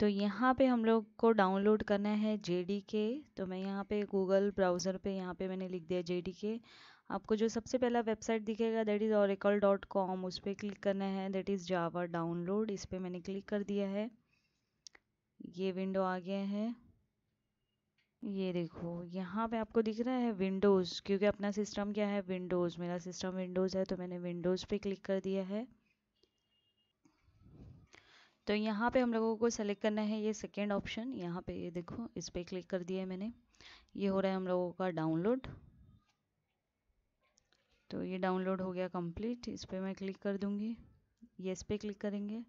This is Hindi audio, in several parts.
तो यहाँ पे हम लोग को डाउनलोड करना है जे के तो मैं यहाँ पे गूगल ब्राउज़र पे यहाँ पे मैंने लिख दिया जे के आपको जो सबसे पहला वेबसाइट दिखेगा that is Oracle dot com उस पर क्लिक करना है दैट इज़ जावा डाउनलोड इस पर मैंने क्लिक कर दिया है ये विंडो आ गया है ये देखो यहाँ पे आपको दिख रहा है विंडोज़ क्योंकि अपना सिस्टम क्या है विंडोज़ मेरा सिस्टम विंडोज़ है तो मैंने विंडोज़ पे क्लिक कर दिया है तो यहाँ पे हम लोगों को सेलेक्ट करना है ये सेकेंड ऑप्शन यहाँ पे ये देखो इस पर क्लिक कर दिया मैंने ये हो रहा है हम लोगों का डाउनलोड तो ये डाउनलोड हो गया कंप्लीट इस पर मैं क्लिक कर दूंगी ये इस पर क्लिक करेंगे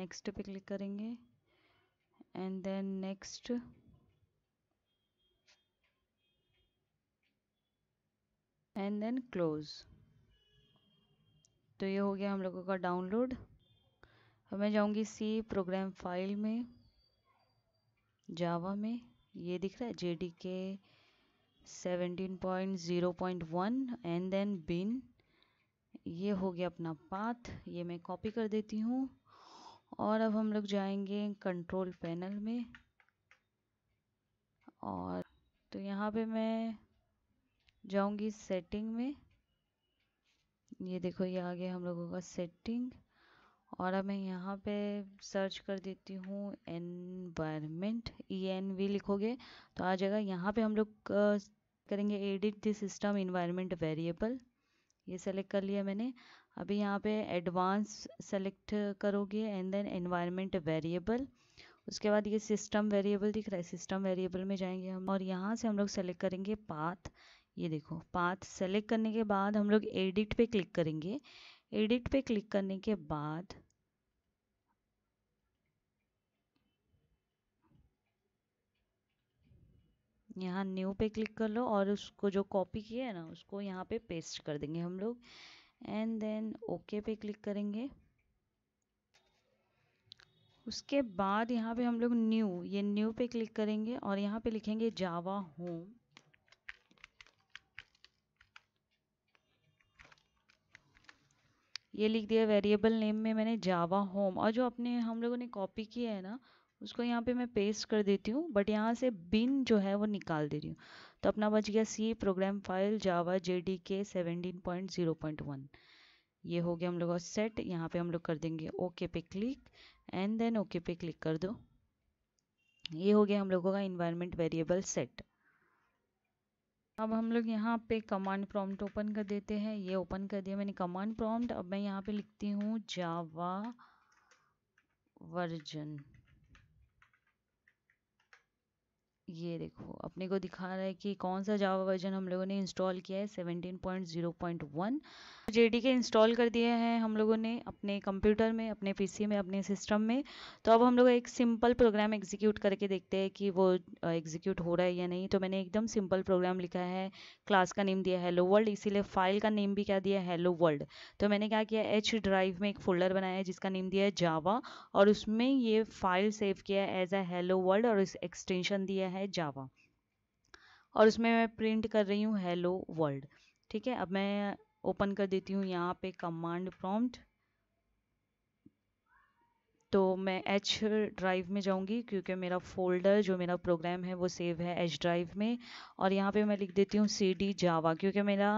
नेक्स्ट पे क्लिक करेंगे and then next and then close तो ये हो गया हम लोगों का डाउनलोड अब मैं जाऊँगी सी प्रोग्राम फाइल में जावा में ये दिख रहा है J D K seventeen point zero point one and then bin ये हो गया अपना पाथ ये मैं कॉपी कर देती हूँ और अब हम लोग जाएंगे कंट्रोल पैनल में और तो यहाँ पे मैं जाऊँगी सेटिंग में ये देखो ये आ गया हम लोगों का सेटिंग और अब मैं यहाँ पे सर्च कर देती हूँ एनवायरमेंट ई एन वी लिखोगे तो आ जाएगा यहाँ पे हम लोग करेंगे edit the system environment variable ये सेलेक्ट कर लिया मैंने अभी यहाँ पे एडवांस सेलेक्ट करोगे एंड देन एनवायरमेंट वेरिएबल उसके बाद ये सिस्टम वेरिएबल दिख रहा है सिस्टम वेरिएबल में जाएंगे हम और यहाँ से हम लोग सेलेक्ट करेंगे पाथ ये देखो पाथ सेलेक्ट करने के बाद हम लोग एडिट पे क्लिक करेंगे एडिट पे क्लिक करने के बाद यहाँ न्यू पे क्लिक कर लो और उसको जो कॉपी किया है ना उसको यहाँ पे पेस्ट कर देंगे हम लोग एंड देन ओके पे क्लिक करेंगे उसके बाद यहाँ पे हम लोग न्यू ये न्यू पे क्लिक करेंगे और यहाँ पे लिखेंगे जावा होम ये लिख दिया वेरिएबल नेम में मैंने जावा होम और जो अपने हम लोगों ने कॉपी किया है ना उसको यहाँ पे मैं पेस्ट कर देती हूँ बट यहाँ से बिन जो है वो निकाल दे रही हूँ तो अपना बच गया C program file Java J D K seventeen point zero point one ये हो गया हम लोग का सेट यहाँ पे हम लोग कर देंगे ओके पे क्लिक एंड देन ओके पे क्लिक कर दो ये हो गया हम लोगों का इन्वायरमेंट वेरिएबल सेट अब हम लोग यहाँ पे कमांड प्रॉम्प्ट ओपन कर देते हैं ये ओपन कर दिया मैंने कमांड प्रॉम्प्ट अब मैं यहाँ पे लिखती हूँ जावा वर्जन ये देखो अपने को दिखा रहा है कि कौन सा जावा वर्जन हम लोगों ने इंस्टॉल किया है 17.0.1 डी के इंस्टॉल कर दिए हैं हम लोगों ने अपने कंप्यूटर में अपने पीसी में अपने सिस्टम में तो अब हम लोग एक सिंपल प्रोग्राम एग्जीक्यूट करके देखते हैं कि वो एग्जीक्यूट हो रहा है या नहीं तो मैंने एकदम सिंपल प्रोग्राम लिखा है क्लास का नेम दिया हैलो वर्ल्ड इसीलिए फाइल का नेम भी क्या दिया हैलो वर्ल्ड तो मैंने क्या किया एच ड्राइव में एक फोल्डर बनाया है जिसका नेम दिया है जावा और उसमें ये फाइल सेव किया है एज अ हैलो वर्ल्ड और एक्सटेंशन दिया है है जावा और उसमें मैं प्रिंट कर रही हूँ हेलो वर्ल्ड ठीक है अब मैं ओपन कर देती हूँ यहाँ पे कमांड प्रॉम्प्ट तो मैं एच ड्राइव में जाऊंगी क्योंकि मेरा फोल्डर जो मेरा प्रोग्राम है वो सेव है एच ड्राइव में और यहाँ पे मैं लिख देती हूँ सी डी जावा क्योंकि मेरा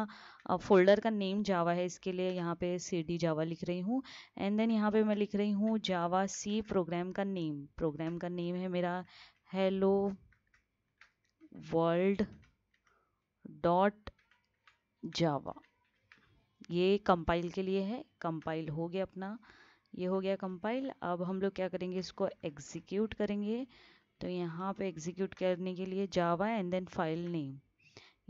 फोल्डर का नेम जावा है इसके लिए यहाँ पे सी डी जावा लिख रही हूँ एंड देन यहाँ पे मैं लिख रही हूँ जावा सी प्रोग्राम का नेम प्रोग्राम का नेम है मेरा हेलो वर्ल्ड डॉट जावा ये कंपाइल के लिए है कंपाइल हो गया अपना ये हो गया कंपाइल अब हम लोग क्या करेंगे इसको एग्जीक्यूट करेंगे तो यहाँ पे एग्जीक्यूट करने के लिए Java and then file name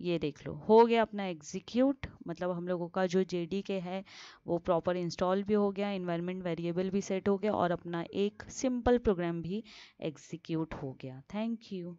ये देख लो हो गया अपना एग्जीक्यूट मतलब हम लोगों का जो जे के है वो प्रॉपर इंस्टॉल भी हो गया इन्वायरमेंट वेरिएबल भी सेट हो गया और अपना एक सिंपल प्रोग्राम भी एग्जीक्यूट हो गया थैंक यू